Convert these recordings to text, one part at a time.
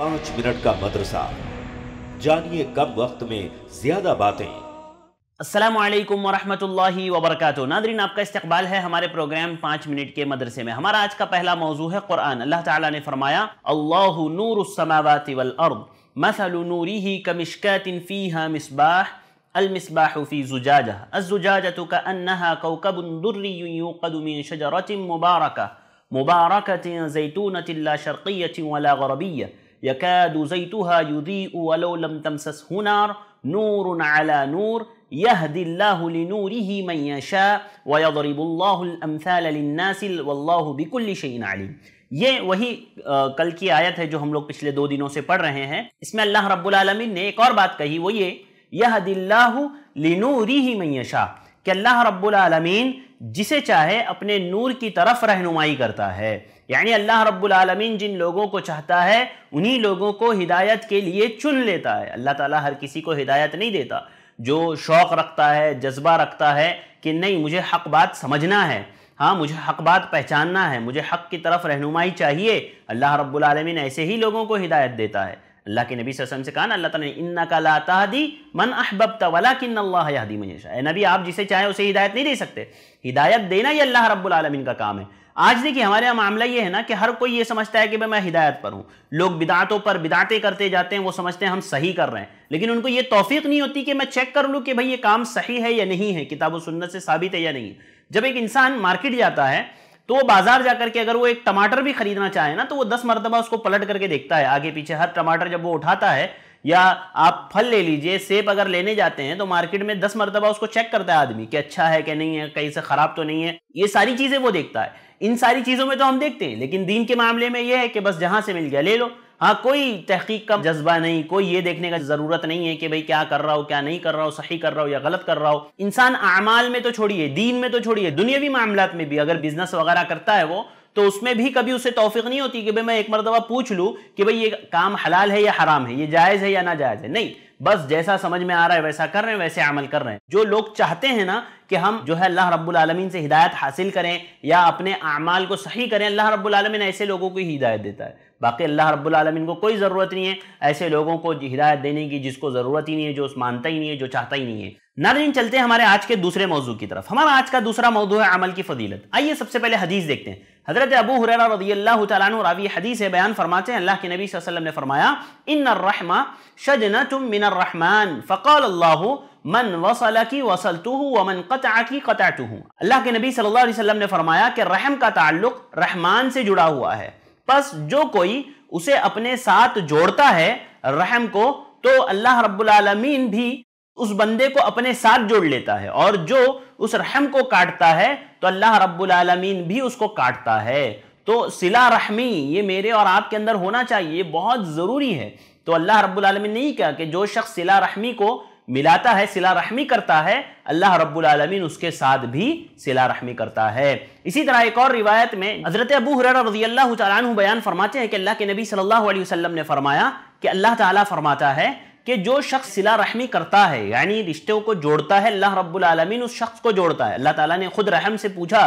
पांच मिनट का मदरसा जानिए कम वक्त में ज्यादा बातें असलम वरहमतुल्लाहि वबरकatuh नादरीन आपका इस्तकबाल है हमारे प्रोग्राम पाँच मिनट के मदरसे में हमारा आज का पहला मौजू है कुरान अल्लाह ताला ने फरमाया अल्लाह नूरसमावत वलअर्द मसल नूरी ही कमिश्कतफ़ी फ़ीहा मिसबाह अलमिसबाहफ़ी जुजाजा अजुजाजत का अन्हा शजरत मुबारक मुबारक जैतूनत शर्कियत वला गरबिया يكاد زيتها يضيء ولو لم تمسسه نار نور على نور يهدي الله لنوره من يشاء ويضرب الله الأمثال للناس والله بكل شيء عليم ये वही आ, कल की आयत है जो हम लोग पिछले दो दिनों से पढ़ रहे हैं इसमें अल्लाह रब्बुल आलमीन ने एक और बात कही वो ये यह दिल्लाहु लिनूरिही मैशा कि अल्लाह रब्बुलमीन जिसे चाहे अपने नूर की तरफ रहनुमाई करता है यानी अल्लाह रब्बुलमीन जिन लोगों को चाहता है उन्हीं लोगों को हिदायत के लिए चुन लेता है अल्लाह ताला हर किसी को हिदायत नहीं देता जो शौक़ रखता है जज्बा रखता है कि नहीं मुझे हक बात समझना है हाँ मुझे हक बात पहचानना है मुझे हक की तरफ रहनुमाई चाहिए अल्लाह रब्बुलमीन ऐसे ही लोगों को हिदायत देता है अल्लाह के नबी वसल्लम से कहा ना अल्लाह ताला ने इन्ना का लातादी मन अहबबता वला किन अल्लाह यहदी ए नबी आप जिसे चाहें उसे हिदायत नहीं दे सकते हिदायत देना ये अल्लाह रब्बुल आलमीन का काम है आज देखिए हमारे यहाँ मामला ये है ना कि हर कोई ये समझता है कि भाई मैं हिदायत पर हूँ लोग बिदातों पर बिदाते करते जाते हैं वो समझते हैं हम सही कर रहे हैं लेकिन उनको ये तोफ़ी नहीं होती कि मैं चेक कर लूँ कि भाई ये काम सही है या नहीं है किताब सुन्नत से साबित है या नहीं जब एक इंसान मार्केट जाता है तो वो बाजार जाकर के अगर वो एक टमाटर भी खरीदना चाहे ना तो वो दस मरतबा उसको पलट करके देखता है आगे पीछे हर टमाटर जब वो उठाता है या आप फल ले लीजिए सेब अगर लेने जाते हैं तो मार्केट में दस मरतबा उसको चेक करता है आदमी कि अच्छा है कि नहीं है कहीं से ख़राब तो नहीं है ये सारी चीज़ें वो देखता है इन सारी चीज़ों में तो हम देखते हैं लेकिन दीन के मामले में यह है कि बस जहां से मिल गया ले लो हाँ कोई तहकीक का जज्बा नहीं कोई ये देखने का ज़रूरत नहीं है कि भाई क्या कर रहा हो क्या नहीं कर रहा हो सही कर रहा हो या गलत कर रहा हो इंसान अमाल में तो छोड़िए दीन में तो छोड़िए दुनियावी मामला में भी अगर बिजनेस वगैरह करता है वो तो उसमें भी कभी उसे तोफिक नहीं होती कि भाई मैं एक मरतबा पूछ लूँ कि भाई ये काम हलाल है या हराम है ये जायज़ है या ना जायज़ है नहीं बस जैसा समझ में आ रहा है वैसा कर रहे हैं वैसे अमल कर रहे हैं जो लोग चाहते हैं ना कि हम जो है अल्लाह रब्बुल आलमीन से हिदायत हासिल करें या अपने अमाल को सही करें अल्लाह रब्बुल आलमीन ऐसे लोगों को हिदायत देता है बाकी अल्लाह रब्बुल रबालमीन को कोई ज़रूरत नहीं है ऐसे लोगों को हिदायत देने की जिसको ज़रूरत ही नहीं है जो उस मानता ही नहीं है जो चाहता ही नहीं है नाजरीन चलते हैं हमारे आज के दूसरे मौजू की तरफ हमारा आज का दूसरा मौजू है अमल की फजीलत आइए सबसे पहले हदीस देखते हैं हजरत अबू हुरैरा रजी अल्लाह तआला रावी हदीस है बयान फरमाते हैं अल्लाह के नबी सल्लल्लाहु अलैहि वसल्लम ने फरमाया इन रहमा शजना मिन अर्रहमान फ़काल अल्लाह मन वसल वसलतुहु व मन कता कतअतुहु अल्लाह के नबी सल्लल्लाहु अलैहि वसल्लम ने फरमाया कि रहम का ताल्लुक रहमान से जुड़ा हुआ है बस जो कोई उसे अपने साथ जोड़ता है रहम को तो अल्लाह रब्बुल आलमीन भी उस बंदे को अपने साथ जोड़ लेता है और जो उस रहम को काटता है तो अल्लाह रब्बुल आलमीन भी उसको काटता है तो सिला रहमी ये मेरे और आपके अंदर होना चाहिए बहुत ज़रूरी है तो अल्लाह रब्बुल आलमीन ही कहा कि जो शख्स सिला रहमी को मिलाता है सिला रहमी करता है अल्लाह रब्बुल आलमीन उसके साथ भी सिला रहमी करता है इसी तरह एक और रिवायत में हज़रत अबू हर रजी अल्लाह बयान फरमाते हैं कि अल्लाह के नबी सल्लल्लाहु अलैहि वसल्लम ने फरमाया कि अल्लाह ताला फरमाता है कि जो शख्स सिला रहमी करता है यानी रिश्तों को जोड़ता है अल्लाह रब्बुल आलमीन उस शख्स को जोड़ता है अल्लाह ताला ने खुद रहम से पूछा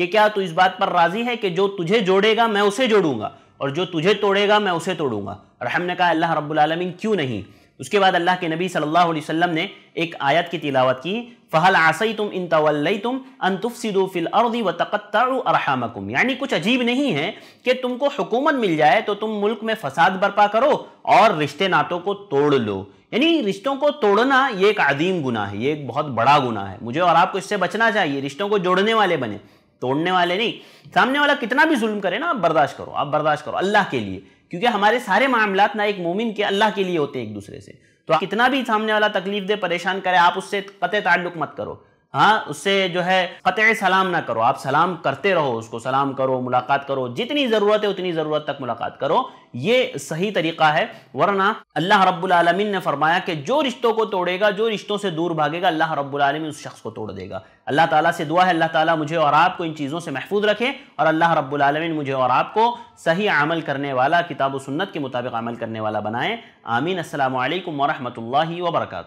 कि क्या तू इस बात पर राज़ी है कि जो तुझे जोड़ेगा मैं उसे जोड़ूंगा और जो तुझे तोड़ेगा मैं उसे तोड़ूंगा रहम ने कहा अल्लाह रब्बुल आलमीन क्यों नहीं उसके बाद अल्लाह के नबी सल्लल्लाहु अलैहि वसल्लम ने एक आयत की तिलावत की फ़हल आसई तुम इन तवल्लई तुम अनतुफसिदो फिल अर्दी व तकत्तरहमकुम यानी कुछ अजीब नहीं है कि तुमको हुकूमत मिल जाए तो तुम मुल्क में फसाद बर्पा करो और रिश्ते नातों को तोड़ लो यानी रिश्तों को तोड़ना ये एक अदीम गुना है ये एक बहुत बड़ा गुना है मुझे और आपको इससे बचना चाहिए रिश्तों को जोड़ने वाले बने तोड़ने वाले नहीं सामने वाला कितना भी जुल्म करे ना आप बर्दाश्त करो आप बर्दाश्त करो अल्लाह के लिए क्योंकि हमारे सारे मामला ना एक मोमिन के अल्लाह के लिए होते हैं एक दूसरे से तो आप कितना भी सामने वाला तकलीफ दे परेशान करे आप उससे कत ताल्लुक मत करो हाँ उससे जो है क़त सलाम ना करो आप सलाम करते रहो उसको सलाम करो मुलाकात करो जितनी ज़रूरत है उतनी ज़रूरत तक मुलाकात करो ये सही तरीका है वरना अल्लाह रब्बुल ने फरमाया कि जो रिश्तों को तोड़ेगा जो रिश्तों से दूर भागेगा अल्लाह रब्बुल उस शख्स को तोड़ देगा अल्लाह ताला से दुआ है अल्लाह ताला मुझे और आपको इन चीज़ों से महफूज रखे और अल्लाह रब्बुल मुझे और आपको सही अमल करने वाला किताब सुन्नत के मुताबिक अमल करने वाला बनाए आमीन असल वरहमल वर्का